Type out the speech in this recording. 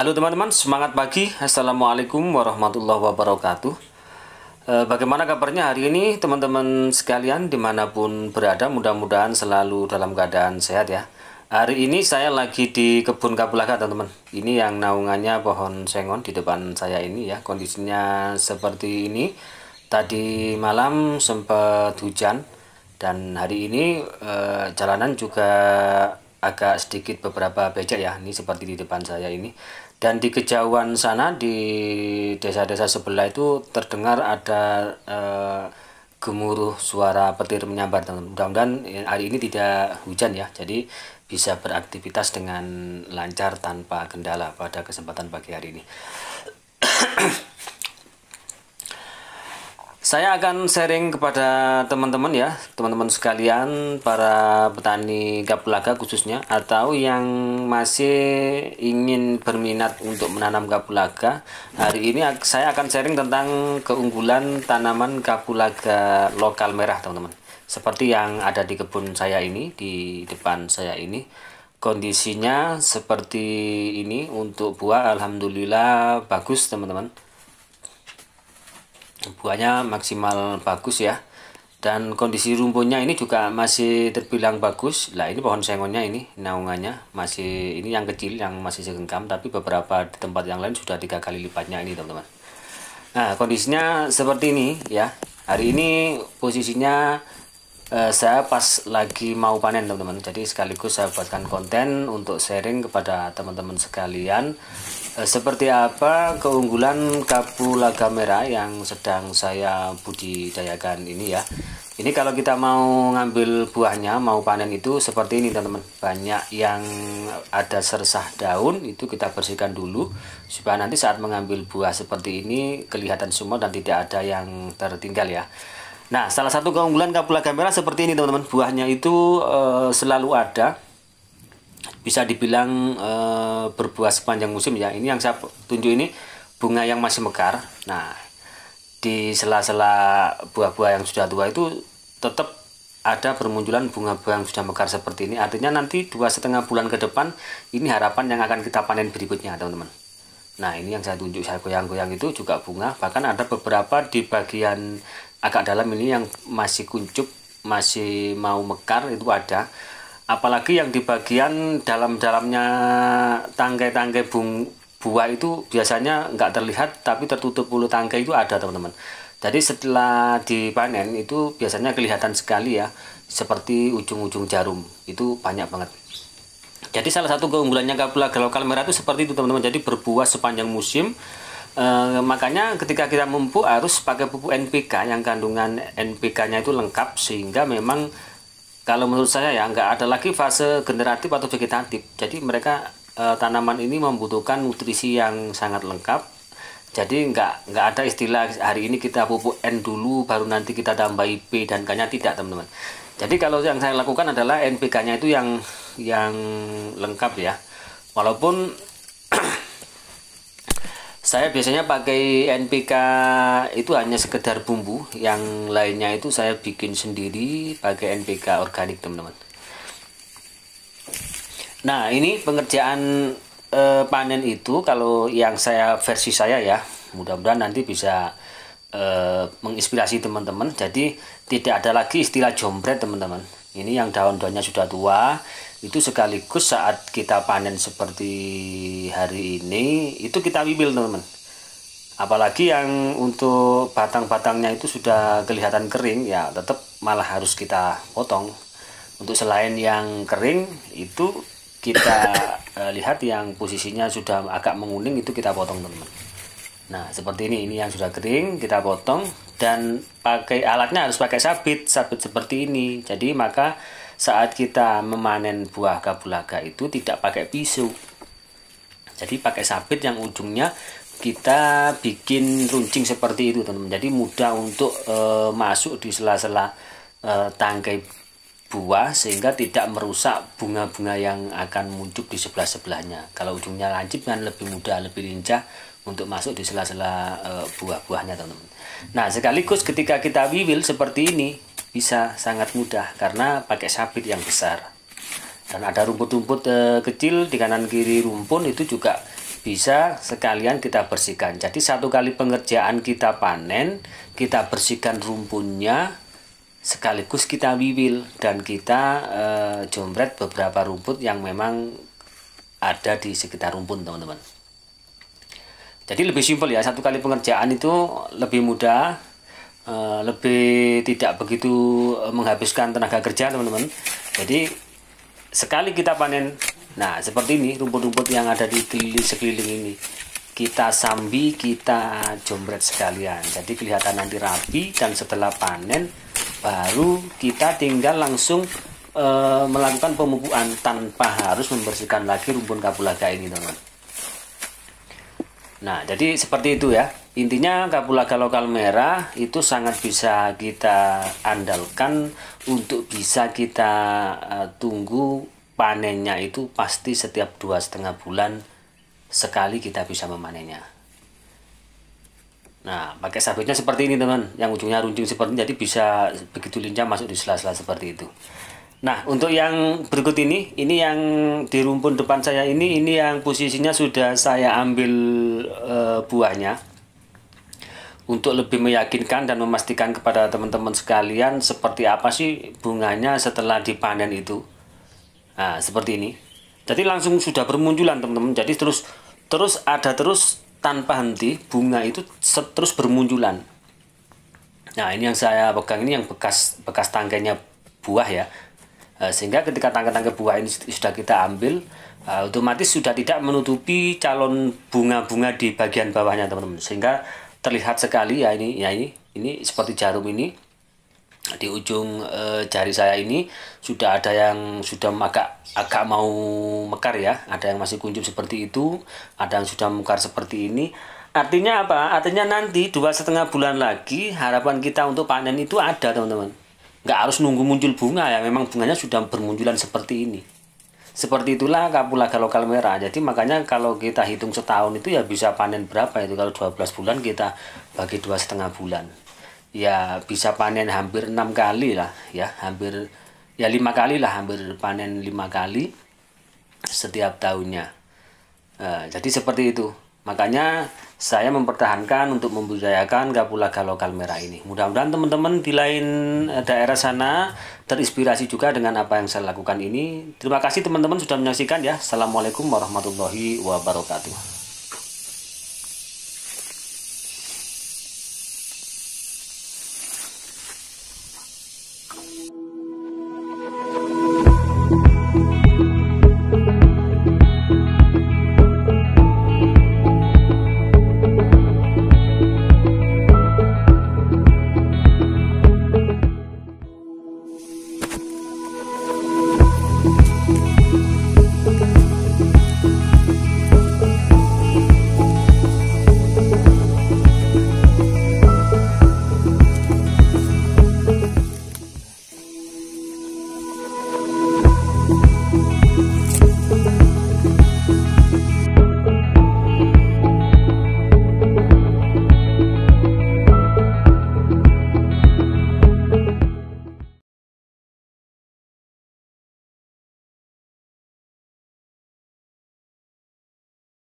Halo teman-teman, semangat pagi. Assalamualaikum warahmatullahi wabarakatuh. Eh, bagaimana kabarnya hari ini teman-teman sekalian dimanapun berada mudah-mudahan selalu dalam keadaan sehat ya Hari ini saya lagi di kebun kapulaga teman-teman Ini yang naungannya pohon sengon di depan saya ini ya Kondisinya seperti ini Tadi malam sempat hujan Dan hari ini eh, jalanan juga agak sedikit beberapa becek ya ini seperti di depan saya ini dan di kejauhan sana di desa-desa sebelah itu terdengar ada e, gemuruh suara petir menyambar Dan mudah-mudahan eh, hari ini tidak hujan ya jadi bisa beraktivitas dengan lancar tanpa kendala pada kesempatan pagi hari ini saya akan sharing kepada teman-teman ya, teman-teman sekalian, para petani kapulaga khususnya, atau yang masih ingin berminat untuk menanam kapulaga. Hari ini saya akan sharing tentang keunggulan tanaman kapulaga lokal merah, teman-teman. Seperti yang ada di kebun saya ini, di depan saya ini. Kondisinya seperti ini, untuk buah alhamdulillah bagus, teman-teman buahnya maksimal bagus ya dan kondisi rumputnya ini juga masih terbilang bagus lah ini pohon sengonnya ini naungannya masih ini yang kecil yang masih segenggam tapi beberapa di tempat yang lain sudah tiga kali lipatnya ini teman-teman nah kondisinya seperti ini ya hari ini posisinya uh, saya pas lagi mau panen teman-teman jadi sekaligus saya buatkan konten untuk sharing kepada teman-teman sekalian uh, seperti apa keunggulan kapulaga merah yang sedang saya budidayakan ini ya ini kalau kita mau ngambil buahnya mau panen itu seperti ini teman-teman banyak yang ada sersah daun itu kita bersihkan dulu supaya nanti saat mengambil buah seperti ini kelihatan semua dan tidak ada yang tertinggal ya Nah, salah satu keunggulan kapulaga merah seperti ini teman-teman. Buahnya itu e, selalu ada. Bisa dibilang e, berbuah sepanjang musim ya. Ini yang saya tunjuk ini bunga yang masih mekar. Nah, di sela-sela buah-buah yang sudah tua itu tetap ada bermunculan bunga-bunga yang sudah mekar seperti ini. Artinya nanti dua setengah bulan ke depan ini harapan yang akan kita panen berikutnya, teman-teman. Nah ini yang saya tunjuk saya goyang-goyang itu juga bunga bahkan ada beberapa di bagian agak dalam ini yang masih kuncup masih mau mekar itu ada apalagi yang di bagian dalam-dalamnya tangkai-tangkai buah itu biasanya nggak terlihat tapi tertutup bulu tangkai itu ada teman-teman jadi setelah dipanen itu biasanya kelihatan sekali ya seperti ujung-ujung jarum itu banyak banget jadi salah satu keunggulannya kapulaga lokal merah itu seperti itu teman-teman. Jadi berbuah sepanjang musim. E, makanya ketika kita mumpu harus pakai pupuk NPK yang kandungan NPK-nya itu lengkap sehingga memang kalau menurut saya ya nggak ada lagi fase generatif atau vegetatif. Jadi mereka e, tanaman ini membutuhkan nutrisi yang sangat lengkap jadi nggak nggak ada istilah hari ini kita pupuk N dulu baru nanti kita tambah IP dan kayaknya tidak teman-teman jadi kalau yang saya lakukan adalah NPK-nya itu yang yang lengkap ya walaupun saya biasanya pakai NPK itu hanya sekedar bumbu yang lainnya itu saya bikin sendiri pakai NPK organik teman-teman nah ini pengerjaan eh, panen itu kalau yang saya versi saya ya mudah-mudahan nanti bisa eh, menginspirasi teman-teman jadi tidak ada lagi istilah jompret teman-teman ini yang daun-daunnya sudah tua itu sekaligus saat kita panen seperti hari ini itu kita wibil teman-teman apalagi yang untuk batang-batangnya itu sudah kelihatan kering ya tetap malah harus kita potong untuk selain yang kering itu kita eh, lihat yang posisinya sudah agak menguning itu kita potong teman-teman nah seperti ini ini yang sudah kering kita potong dan pakai alatnya harus pakai sabit sabit seperti ini jadi maka saat kita memanen buah kapulaga itu tidak pakai pisau jadi pakai sabit yang ujungnya kita bikin runcing seperti itu teman-teman jadi mudah untuk e, masuk di sela-sela e, tangkai buah sehingga tidak merusak bunga-bunga yang akan muncul di sebelah-sebelahnya kalau ujungnya lancip kan lebih mudah lebih lincah untuk masuk di sela-sela e, buah-buahnya teman-teman nah sekaligus ketika kita wiwil seperti ini bisa sangat mudah karena pakai sabit yang besar dan ada rumput-rumput e, kecil di kanan kiri rumpun itu juga bisa sekalian kita bersihkan jadi satu kali pengerjaan kita panen kita bersihkan rumpunnya sekaligus kita wiwil dan kita e, eh, jomret beberapa rumput yang memang ada di sekitar rumpun teman-teman jadi lebih simpel ya satu kali pengerjaan itu lebih mudah Eh, lebih tidak begitu eh, menghabiskan tenaga kerja teman-teman jadi sekali kita panen nah seperti ini rumput-rumput yang ada di sekeliling ini kita sambi kita jomret sekalian jadi kelihatan nanti rapi dan setelah panen baru kita tinggal langsung e, melakukan pemupukan tanpa harus membersihkan lagi rumpun kapulaga ini teman-teman Nah, jadi seperti itu ya. Intinya kapulaga lokal merah itu sangat bisa kita andalkan untuk bisa kita uh, tunggu panennya itu pasti setiap dua setengah bulan sekali kita bisa memanennya. Nah, pakai sabitnya seperti ini teman, yang ujungnya runcing seperti ini, jadi bisa begitu lincah masuk di sela-sela seperti itu. Nah, untuk yang berikut ini, ini yang di rumpun depan saya ini, ini yang posisinya sudah saya ambil e, buahnya. Untuk lebih meyakinkan dan memastikan kepada teman-teman sekalian seperti apa sih bunganya setelah dipanen itu. Nah, seperti ini. Jadi langsung sudah bermunculan teman-teman. Jadi terus terus ada terus tanpa henti bunga itu terus bermunculan. Nah, ini yang saya pegang ini yang bekas bekas tangkainya buah ya Eh, sehingga ketika tangkai-tangkai buah ini sudah kita ambil eh, otomatis sudah tidak menutupi calon bunga-bunga di bagian bawahnya teman-teman sehingga terlihat sekali ya ini ya ini ini seperti jarum ini di ujung e, jari saya ini sudah ada yang sudah agak agak mau mekar ya ada yang masih kuncup seperti itu ada yang sudah mekar seperti ini artinya apa artinya nanti dua setengah bulan lagi harapan kita untuk panen itu ada teman-teman nggak harus nunggu muncul bunga ya memang bunganya sudah bermunculan seperti ini seperti itulah kapulaga lokal merah jadi makanya kalau kita hitung setahun itu ya bisa panen berapa itu kalau 12 bulan kita bagi dua setengah bulan ya bisa panen hampir enam kali lah ya hampir ya lima kali lah hampir panen lima kali setiap tahunnya nah, jadi seperti itu makanya saya mempertahankan untuk membudayakan kapulaga lokal merah ini. Mudah-mudahan teman-teman di lain eh, daerah sana terinspirasi juga dengan apa yang saya lakukan ini. Terima kasih teman-teman sudah menyaksikan ya. Assalamualaikum warahmatullahi wabarakatuh.